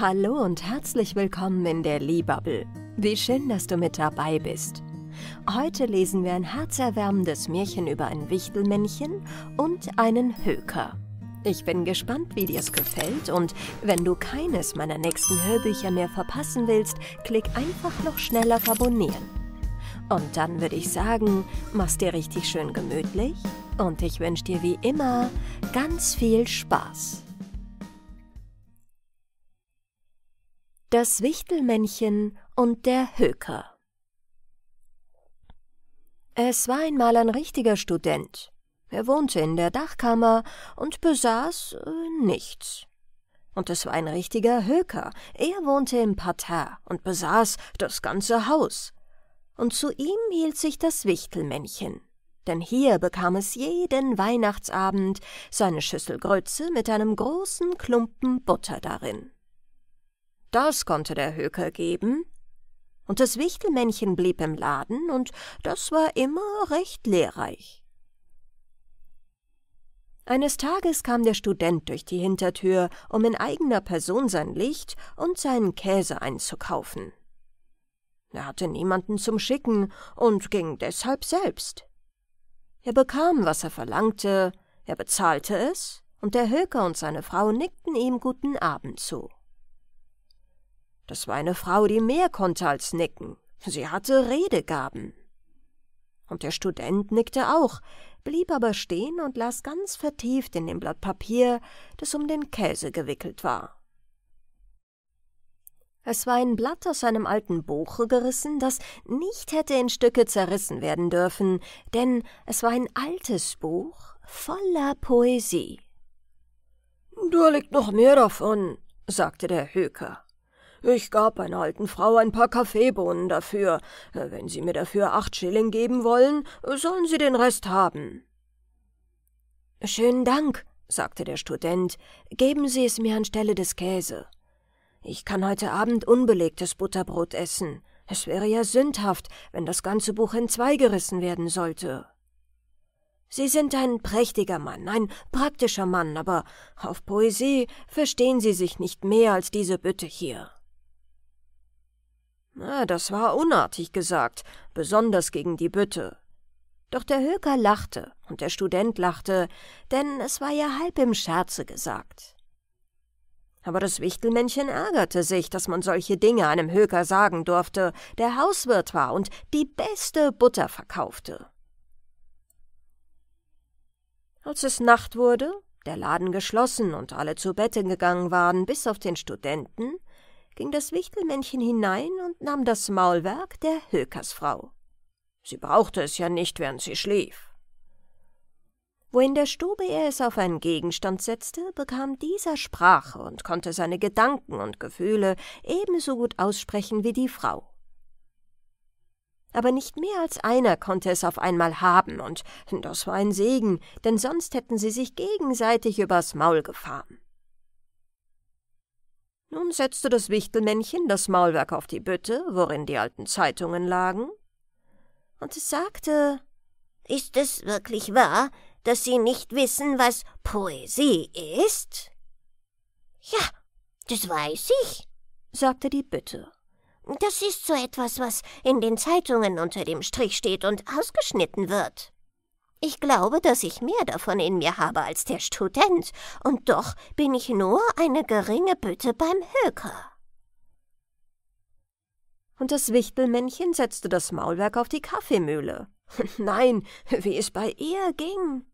Hallo und herzlich willkommen in der Liebubble. Wie schön, dass du mit dabei bist. Heute lesen wir ein herzerwärmendes Märchen über ein Wichtelmännchen und einen Höker. Ich bin gespannt, wie dir es gefällt und wenn du keines meiner nächsten Hörbücher mehr verpassen willst, klick einfach noch schneller auf Abonnieren. Und dann würde ich sagen, mach's dir richtig schön gemütlich und ich wünsche dir wie immer ganz viel Spaß. Das Wichtelmännchen und der Höker Es war einmal ein richtiger Student. Er wohnte in der Dachkammer und besaß äh, nichts. Und es war ein richtiger Höker. Er wohnte im Parterre und besaß das ganze Haus. Und zu ihm hielt sich das Wichtelmännchen. Denn hier bekam es jeden Weihnachtsabend seine Schüssel Grütze mit einem großen Klumpen Butter darin. Das konnte der Höker geben. Und das Wichtelmännchen blieb im Laden, und das war immer recht lehrreich. Eines Tages kam der Student durch die Hintertür, um in eigener Person sein Licht und seinen Käse einzukaufen. Er hatte niemanden zum Schicken und ging deshalb selbst. Er bekam, was er verlangte, er bezahlte es, und der Höker und seine Frau nickten ihm guten Abend zu. Das war eine Frau, die mehr konnte als nicken. Sie hatte Redegaben. Und der Student nickte auch, blieb aber stehen und las ganz vertieft in dem Blatt Papier, das um den Käse gewickelt war. Es war ein Blatt aus einem alten Buche gerissen, das nicht hätte in Stücke zerrissen werden dürfen, denn es war ein altes Buch voller Poesie. Da liegt noch mehr davon, sagte der Höker. Ich gab einer alten Frau ein paar Kaffeebohnen dafür. Wenn Sie mir dafür acht Schilling geben wollen, sollen Sie den Rest haben. Schönen Dank, sagte der Student, geben Sie es mir anstelle des Käse. Ich kann heute Abend unbelegtes Butterbrot essen. Es wäre ja sündhaft, wenn das ganze Buch in zwei gerissen werden sollte. Sie sind ein prächtiger Mann, ein praktischer Mann, aber auf Poesie verstehen Sie sich nicht mehr als diese Bütte hier. Das war unartig gesagt, besonders gegen die Bütte. Doch der Höker lachte und der Student lachte, denn es war ja halb im Scherze gesagt. Aber das Wichtelmännchen ärgerte sich, dass man solche Dinge einem Höker sagen durfte, der Hauswirt war und die beste Butter verkaufte. Als es Nacht wurde, der Laden geschlossen und alle zu Bette gegangen waren, bis auf den Studenten, ging das Wichtelmännchen hinein und nahm das Maulwerk der Hökersfrau. Sie brauchte es ja nicht, während sie schlief. Wo in der Stube er es auf einen Gegenstand setzte, bekam dieser Sprache und konnte seine Gedanken und Gefühle ebenso gut aussprechen wie die Frau. Aber nicht mehr als einer konnte es auf einmal haben, und das war ein Segen, denn sonst hätten sie sich gegenseitig übers Maul gefahren. Nun setzte das Wichtelmännchen das Maulwerk auf die Bütte, worin die alten Zeitungen lagen, und es sagte Ist es wirklich wahr, dass Sie nicht wissen, was Poesie ist? Ja, das weiß ich, sagte die Bütte. Das ist so etwas, was in den Zeitungen unter dem Strich steht und ausgeschnitten wird. Ich glaube, dass ich mehr davon in mir habe als der Student, und doch bin ich nur eine geringe Bütte beim Höker. Und das Wichtelmännchen setzte das Maulwerk auf die Kaffeemühle. Nein, wie es bei ihr ging.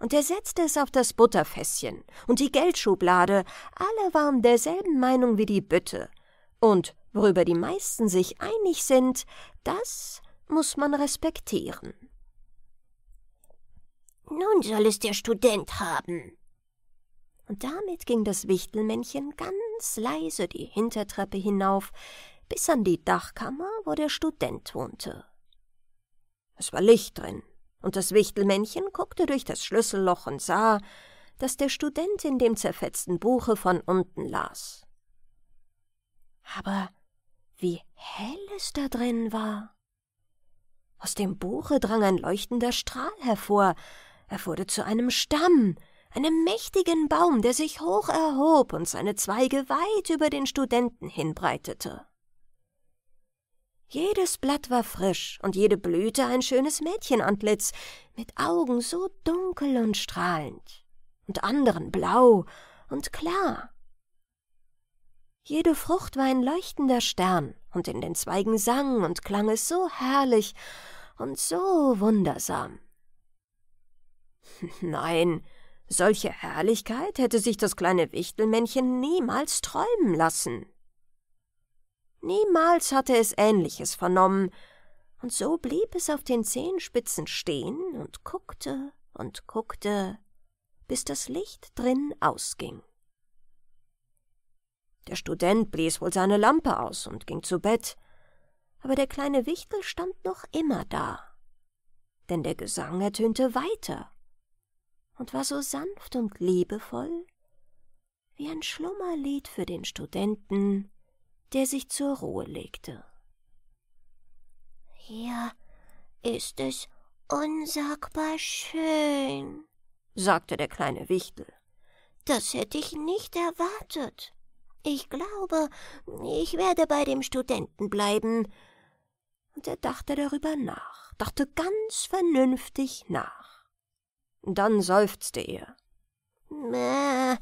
Und er setzte es auf das Butterfässchen und die Geldschublade, alle waren derselben Meinung wie die Bütte. Und worüber die meisten sich einig sind, das muss man respektieren. Nun soll es der Student haben. Und damit ging das Wichtelmännchen ganz leise die Hintertreppe hinauf, bis an die Dachkammer, wo der Student wohnte. Es war Licht drin, und das Wichtelmännchen guckte durch das Schlüsselloch und sah, dass der Student in dem zerfetzten Buche von unten las. Aber wie hell es da drin war! Aus dem Buche drang ein leuchtender Strahl hervor, er wurde zu einem Stamm, einem mächtigen Baum, der sich hoch erhob und seine Zweige weit über den Studenten hinbreitete. Jedes Blatt war frisch und jede Blüte ein schönes Mädchenantlitz, mit Augen so dunkel und strahlend, und anderen blau und klar. Jede Frucht war ein leuchtender Stern, und in den Zweigen sang und klang es so herrlich und so wundersam. Nein, solche Herrlichkeit hätte sich das kleine Wichtelmännchen niemals träumen lassen. Niemals hatte es Ähnliches vernommen, und so blieb es auf den Zehenspitzen stehen und guckte und guckte, bis das Licht drin ausging. Der Student blies wohl seine Lampe aus und ging zu Bett, aber der kleine Wichtel stand noch immer da, denn der Gesang ertönte weiter und war so sanft und liebevoll wie ein Schlummerlied für den Studenten, der sich zur Ruhe legte. Hier ist es unsagbar schön, sagte der kleine Wichtel. Das hätte ich nicht erwartet. Ich glaube, ich werde bei dem Studenten bleiben. Und er dachte darüber nach, dachte ganz vernünftig nach. Dann seufzte er. Mäh,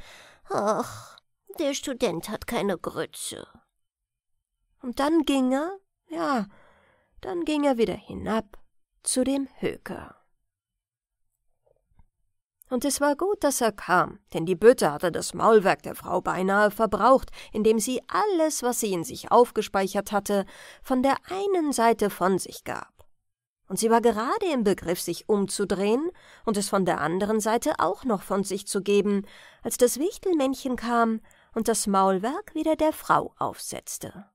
ach, der Student hat keine Grütze. Und dann ging er, ja, dann ging er wieder hinab zu dem Höker. Und es war gut, dass er kam, denn die Bütte hatte das Maulwerk der Frau beinahe verbraucht, indem sie alles, was sie in sich aufgespeichert hatte, von der einen Seite von sich gab und sie war gerade im Begriff, sich umzudrehen und es von der anderen Seite auch noch von sich zu geben, als das Wichtelmännchen kam und das Maulwerk wieder der Frau aufsetzte.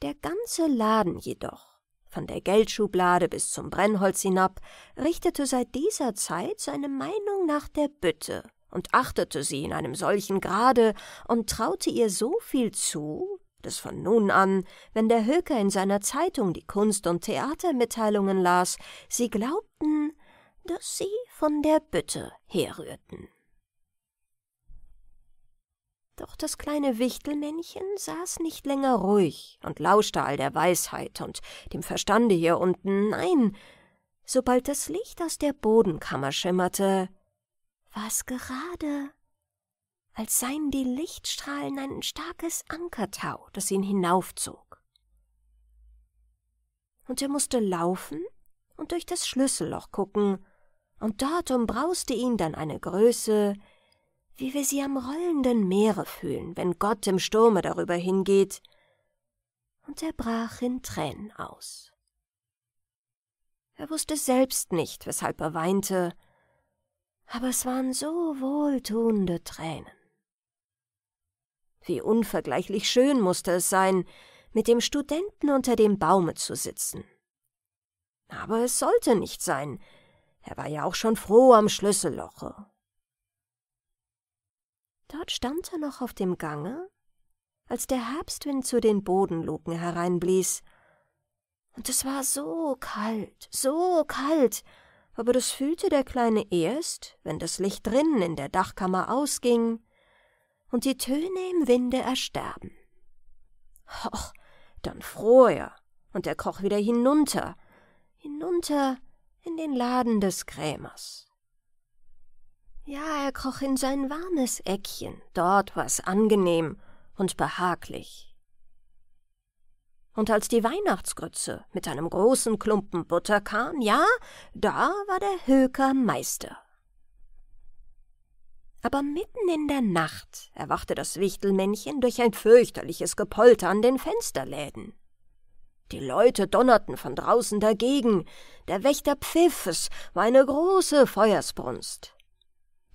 Der ganze Laden jedoch, von der Geldschublade bis zum Brennholz hinab, richtete seit dieser Zeit seine Meinung nach der Bütte und achtete sie in einem solchen Grade und traute ihr so viel zu, dass von nun an, wenn der Höker in seiner Zeitung die Kunst- und Theatermitteilungen las, sie glaubten, dass sie von der Bütte herrührten. Doch das kleine Wichtelmännchen saß nicht länger ruhig und lauschte all der Weisheit und dem Verstande hier unten. Nein, sobald das Licht aus der Bodenkammer schimmerte, war es gerade als seien die Lichtstrahlen ein starkes Ankertau, das ihn hinaufzog. Und er musste laufen und durch das Schlüsselloch gucken, und dort umbrauste ihn dann eine Größe, wie wir sie am rollenden Meere fühlen, wenn Gott im Sturme darüber hingeht, und er brach in Tränen aus. Er wusste selbst nicht, weshalb er weinte, aber es waren so wohltuende Tränen. Wie unvergleichlich schön musste es sein, mit dem Studenten unter dem Baume zu sitzen. Aber es sollte nicht sein. Er war ja auch schon froh am Schlüsselloche. Dort stand er noch auf dem Gange, als der Herbstwind zu den Bodenluken hereinblies. Und es war so kalt, so kalt, aber das fühlte der Kleine erst, wenn das Licht drinnen in der Dachkammer ausging und die Töne im Winde ersterben. Hoch, dann fror er, und er kroch wieder hinunter, hinunter in den Laden des Krämers. Ja, er kroch in sein warmes Eckchen, dort war es angenehm und behaglich. Und als die Weihnachtsgrütze mit einem großen Klumpen Butter kam, ja, da war der Höker Meister. Aber mitten in der Nacht erwachte das Wichtelmännchen durch ein fürchterliches Gepolter an den Fensterläden. Die Leute donnerten von draußen dagegen, der Wächter pfiff, es war eine große Feuersbrunst.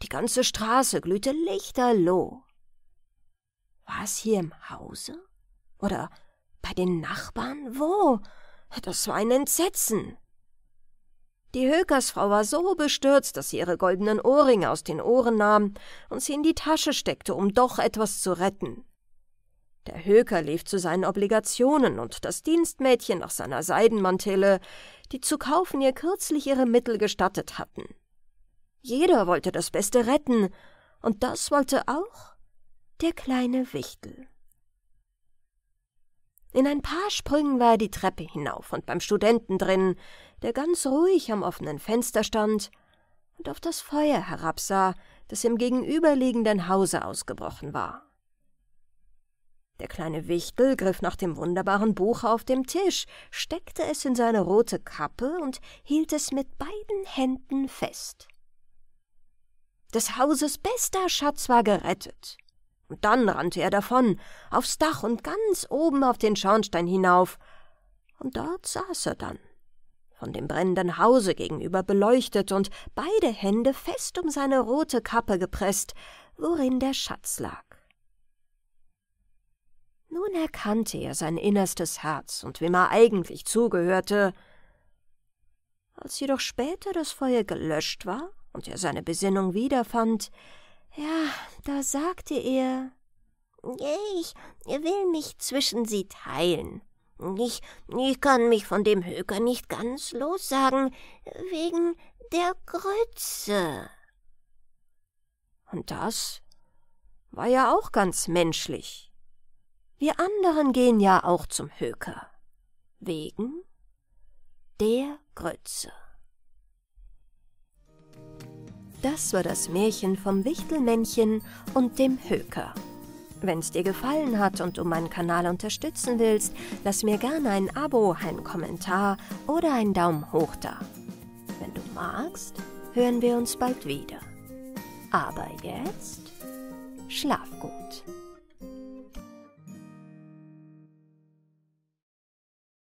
Die ganze Straße glühte lichterloh. War es hier im Hause? Oder bei den Nachbarn? Wo? Das war ein Entsetzen. Die Hökersfrau war so bestürzt, dass sie ihre goldenen Ohrringe aus den Ohren nahm und sie in die Tasche steckte, um doch etwas zu retten. Der Höker lief zu seinen Obligationen und das Dienstmädchen nach seiner Seidenmantille, die zu kaufen ihr kürzlich ihre Mittel gestattet hatten. Jeder wollte das Beste retten, und das wollte auch der kleine Wichtel. In ein paar Sprüngen war er die Treppe hinauf und beim Studenten drin, der ganz ruhig am offenen Fenster stand und auf das Feuer herabsah, das im gegenüberliegenden Hause ausgebrochen war. Der kleine Wichtel griff nach dem wunderbaren Buch auf dem Tisch, steckte es in seine rote Kappe und hielt es mit beiden Händen fest. Des Hauses bester Schatz war gerettet. Und dann rannte er davon, aufs Dach und ganz oben auf den Schornstein hinauf. Und dort saß er dann, von dem brennenden Hause gegenüber beleuchtet und beide Hände fest um seine rote Kappe gepresst, worin der Schatz lag. Nun erkannte er sein innerstes Herz und wem er eigentlich zugehörte. Als jedoch später das Feuer gelöscht war und er seine Besinnung wiederfand, ja, da sagte er Ich will mich zwischen sie teilen. Ich, ich kann mich von dem Höker nicht ganz lossagen, wegen der Grütze. Und das war ja auch ganz menschlich. Wir anderen gehen ja auch zum Höker. Wegen der Grütze. Das war das Märchen vom Wichtelmännchen und dem Höker. Wenn es dir gefallen hat und du meinen Kanal unterstützen willst, lass mir gerne ein Abo, einen Kommentar oder einen Daumen hoch da. Wenn du magst, hören wir uns bald wieder. Aber jetzt schlaf gut.